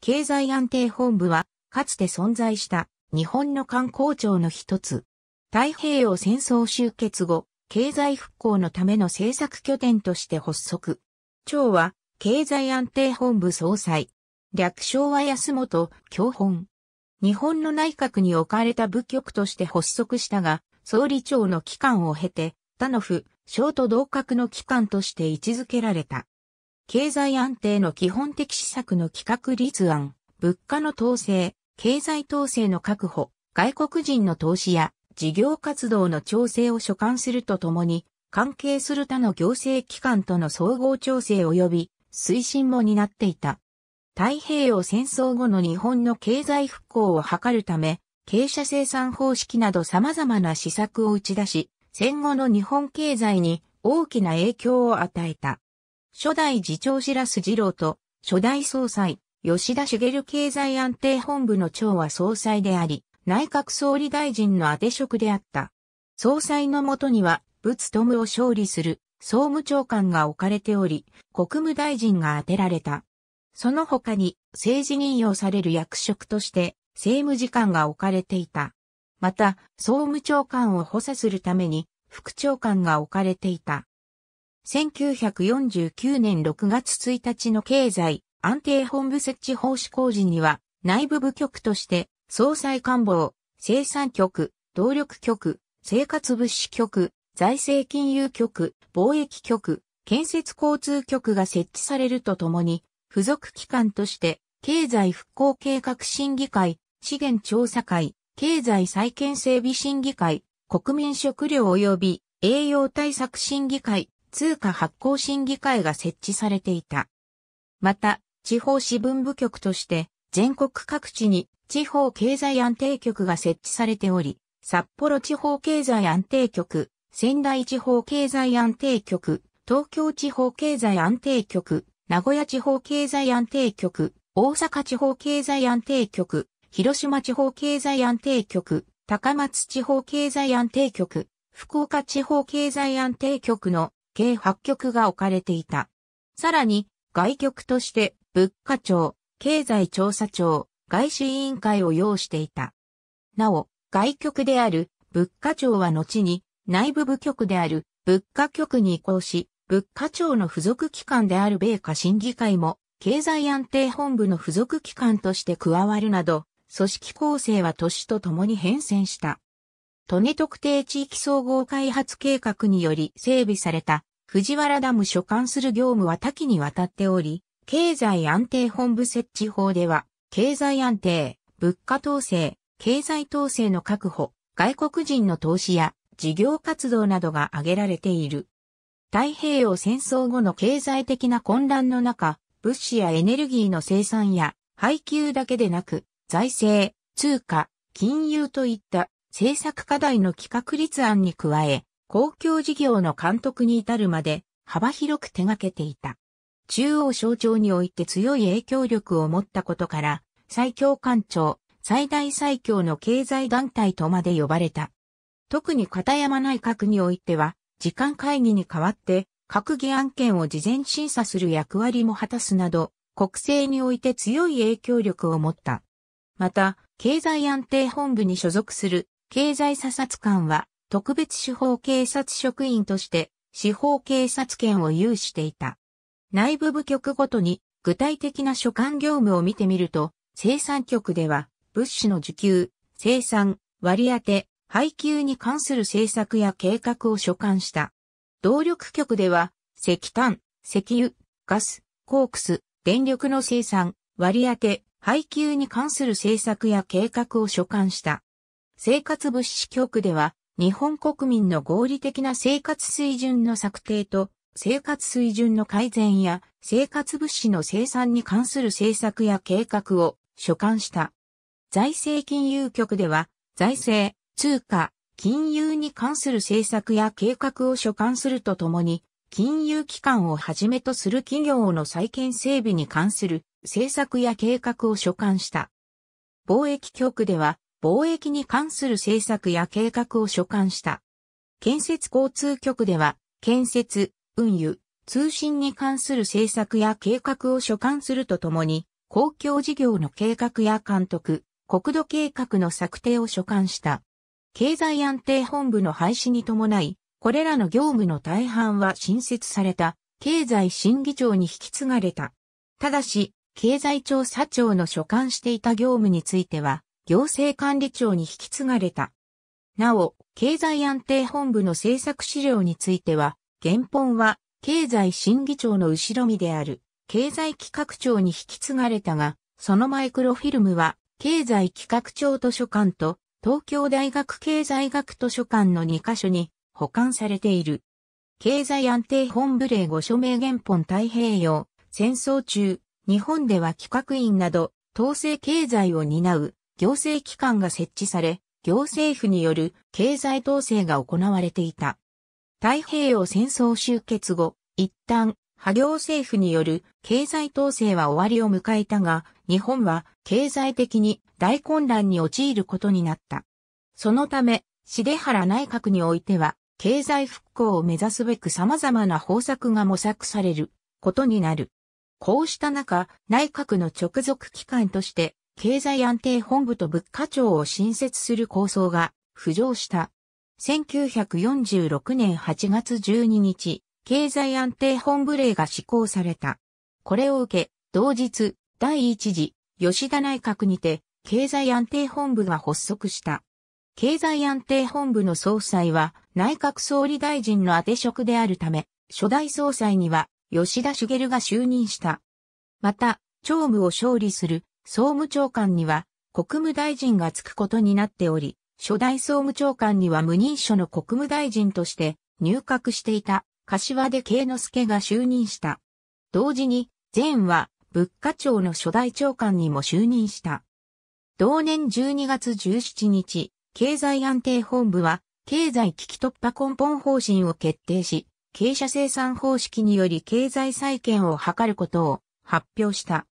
経済安定本部は、かつて存在した日本の観光庁の一つ。太平洋戦争終結後、経済復興のための政策拠点として発足。庁は、経済安定本部総裁。略称は安本教本。日本の内閣に置かれた部局として発足したが、総理庁の機関を経て、他の府、省と同格の機関として位置づけられた。経済安定の基本的施策の企画立案、物価の統制、経済統制の確保、外国人の投資や事業活動の調整を所管するとともに、関係する他の行政機関との総合調整及び推進も担っていた。太平洋戦争後の日本の経済復興を図るため、傾斜生産方式など様々な施策を打ち出し、戦後の日本経済に大きな影響を与えた。初代次長白洲次郎と、初代総裁、吉田茂経済安定本部の長は総裁であり、内閣総理大臣の当て職であった。総裁のもとには、仏友を勝利する総務長官が置かれており、国務大臣が当てられた。その他に政治任用される役職として政務次官が置かれていた。また、総務長官を補佐するために副長官が置かれていた。1949年6月1日の経済安定本部設置法施行時には内部部局として総裁官房、生産局、動力局、生活物資局、財政金融局、貿易局、建設交通局が設置されるとともに、付属機関として、経済復興計画審議会、資源調査会、経済再建整備審議会、国民食料及び栄養対策審議会、通貨発行審議会が設置されていた。また、地方支分部局として、全国各地に地方経済安定局が設置されており、札幌地方経済安定局、仙台地方経済安定局、東京地方経済安定局、名古屋地方経済安定局、大阪地方経済安定局、広島地方経済安定局、高松地方経済安定局、福岡地方経済安定局の計8局が置かれていた。さらに、外局として物価庁、経済調査庁、外資委員会を要していた。なお、外局である物価庁は後に内部部局である物価局に移行し、物価庁の付属機関である米下審議会も経済安定本部の付属機関として加わるなど、組織構成は年とともに変遷した。利根特定地域総合開発計画により整備された藤原ダム所管する業務は多岐にわたっており、経済安定本部設置法では、経済安定、物価統制、経済統制の確保、外国人の投資や事業活動などが挙げられている。太平洋戦争後の経済的な混乱の中、物資やエネルギーの生産や配給だけでなく、財政、通貨、金融といった政策課題の企画立案に加え、公共事業の監督に至るまで幅広く手掛けていた。中央省庁において強い影響力を持ったことから、最強官庁、最大最強の経済団体とまで呼ばれた。特に片山内閣においては、時間会議に代わって、閣議案件を事前審査する役割も果たすなど、国政において強い影響力を持った。また、経済安定本部に所属する経済査察官は特別司法警察職員として司法警察権を有していた。内部部局ごとに具体的な所管業務を見てみると、生産局では物資の受給、生産、割り当て、配給に関する政策や計画を所管した。動力局では石炭、石油、ガス、コークス、電力の生産、割り当て、配給に関する政策や計画を所管した。生活物資局では日本国民の合理的な生活水準の策定と、生活水準の改善や生活物資の生産に関する政策や計画を所管した。財政金融局では、財政、通貨、金融に関する政策や計画を所管するとともに、金融機関をはじめとする企業の再建整備に関する政策や計画を所管した。貿易局では、貿易に関する政策や計画を所管した。建設交通局では、建設、運輸、通信に関する政策や計画を所管するとともに、公共事業の計画や監督、国土計画の策定を所管した。経済安定本部の廃止に伴い、これらの業務の大半は新設された、経済審議庁に引き継がれた。ただし、経済調査庁の所管していた業務については、行政管理庁に引き継がれた。なお、経済安定本部の政策資料については、原本は経済審議庁の後ろ身である経済企画庁に引き継がれたが、そのマイクロフィルムは経済企画庁図書館と東京大学経済学図書館の2カ所に保管されている。経済安定本部令5署名原本太平洋、戦争中、日本では企画院など、統制経済を担う行政機関が設置され、行政府による経済統制が行われていた。太平洋戦争終結後、一旦、派行政府による経済統制は終わりを迎えたが、日本は経済的に大混乱に陥ることになった。そのため、重原内閣においては、経済復興を目指すべく様々な方策が模索されることになる。こうした中、内閣の直属機関として、経済安定本部と物価庁を新設する構想が浮上した。1946年8月12日、経済安定本部令が施行された。これを受け、同日、第一次、吉田内閣にて、経済安定本部が発足した。経済安定本部の総裁は、内閣総理大臣の宛て職であるため、初代総裁には、吉田茂が就任した。また、町務を勝利する総務長官には国務大臣がつくことになっており、初代総務長官には無認書の国務大臣として入閣していた柏出慶之助が就任した。同時に、前は物価庁の初代長官にも就任した。同年12月17日、経済安定本部は、経済危機突破根本方針を決定し、傾斜生産方式により経済再建を図ることを発表した。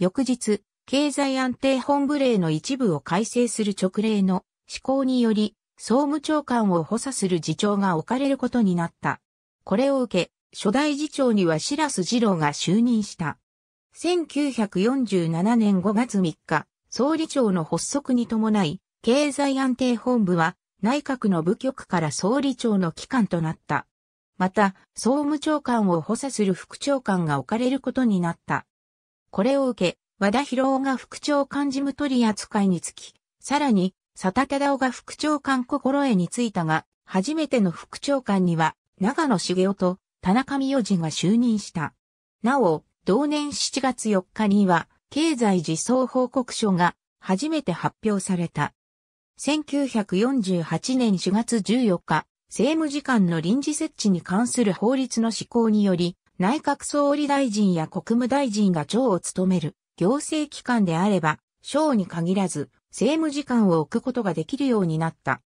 翌日、経済安定本部令の一部を改正する直令の施行により、総務長官を補佐する次長が置かれることになった。これを受け、初代次長には白洲二郎が就任した。1947年5月3日、総理長の発足に伴い、経済安定本部は内閣の部局から総理長の機関となった。また、総務長官を補佐する副長官が置かれることになった。これを受け、和田博夫が副長官事務取り扱いにつき、さらに、佐田忠夫が副長官心得についたが、初めての副長官には、長野茂雄と田中美代次が就任した。なお、同年7月4日には、経済実装報告書が初めて発表された。1948年4月14日、政務次官の臨時設置に関する法律の施行により、内閣総理大臣や国務大臣が長を務める行政機関であれば、省に限らず、政務次官を置くことができるようになった。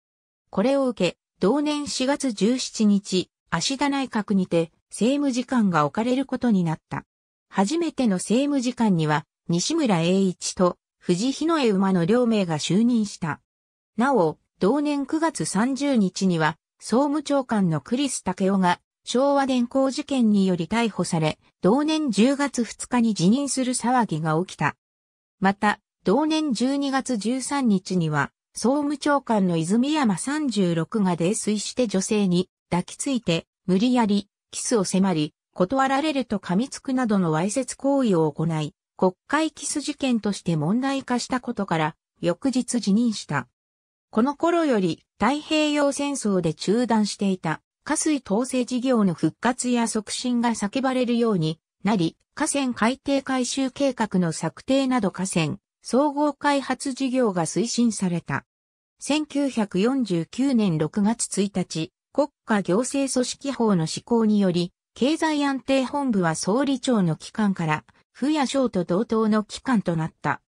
これを受け、同年4月17日、足田内閣にて政務次官が置かれることになった。初めての政務次官には、西村栄一と藤日野江馬の両名が就任した。なお、同年9月30日には、総務長官のクリス・タケオが昭和電工事件により逮捕され、同年10月2日に辞任する騒ぎが起きた。また、同年12月13日には、総務長官の泉山36が泥酔して女性に抱きついて、無理やり、キスを迫り、断られると噛みつくなどのわいせつ行為を行い、国会キス事件として問題化したことから、翌日辞任した。この頃より太平洋戦争で中断していた河水統制事業の復活や促進が叫ばれるようになり、河川海底改修計画の策定など河川、総合開発事業が推進された。1949年6月1日、国家行政組織法の施行により、経済安定本部は総理庁の機関から、府や省と同等の機関となった。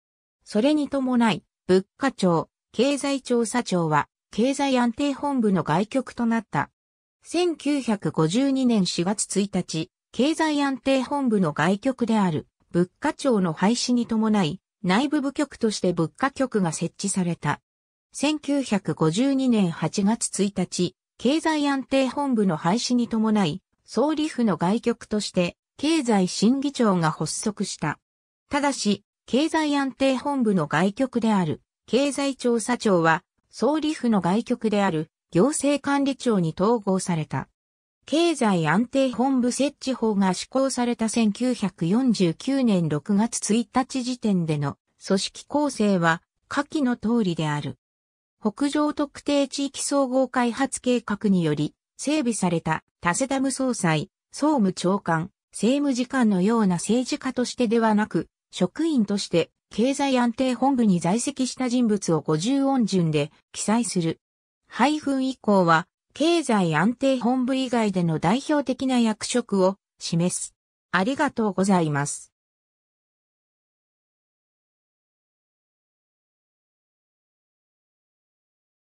それに伴い、物価庁、経済調査庁は、経済安定本部の外局となった。1952年4月1日、経済安定本部の外局である物価庁の廃止に伴い、内部部局として物価局が設置された。1952年8月1日、経済安定本部の廃止に伴い、総理府の外局として経済審議庁が発足した。ただし、経済安定本部の外局である経済調査庁は、総理府の外局である行政管理庁に統合された。経済安定本部設置法が施行された1949年6月1日時点での組織構成は下記の通りである。北上特定地域総合開発計画により整備された多世ダム総裁、総務長官、政務次官のような政治家としてではなく、職員として経済安定本部に在籍した人物を50音順で記載する。配以降は、経済安定本部以外での代表的な役職を示す。ありがとうございます。